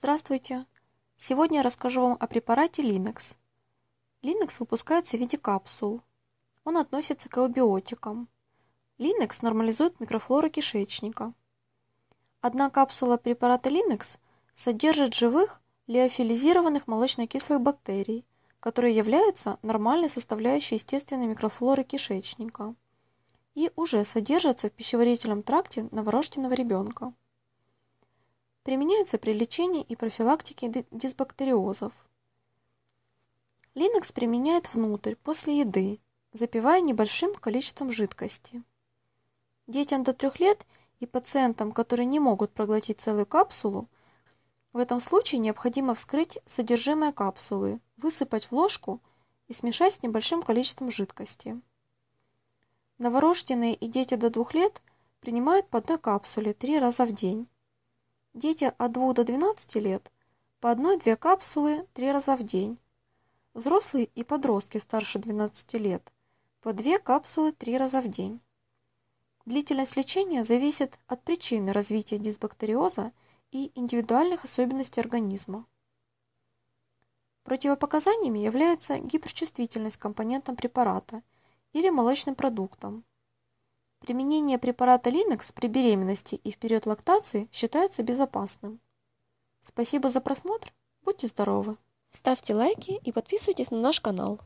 Здравствуйте! Сегодня я расскажу вам о препарате Linux. Linux выпускается в виде капсул. Он относится к эубиотикам. Linux нормализует микрофлору кишечника. Одна капсула препарата Linux содержит живых лиофилизированных молочнокислых бактерий, которые являются нормальной составляющей естественной микрофлоры кишечника и уже содержатся в пищеварительном тракте новорожденного ребенка применяется при лечении и профилактике дисбактериозов. Линекс применяют внутрь, после еды, запивая небольшим количеством жидкости. Детям до 3 лет и пациентам, которые не могут проглотить целую капсулу, в этом случае необходимо вскрыть содержимое капсулы, высыпать в ложку и смешать с небольшим количеством жидкости. Новорожденные и дети до 2 лет принимают по одной капсуле 3 раза в день. Дети от 2 до 12 лет по одной-две капсулы три раза в день. Взрослые и подростки старше 12 лет по две капсулы три раза в день. Длительность лечения зависит от причины развития дисбактериоза и индивидуальных особенностей организма. Противопоказаниями является гиперчувствительность компонентам препарата или молочным продуктам, Применение препарата Linux при беременности и в период лактации считается безопасным. Спасибо за просмотр, будьте здоровы! Ставьте лайки и подписывайтесь на наш канал.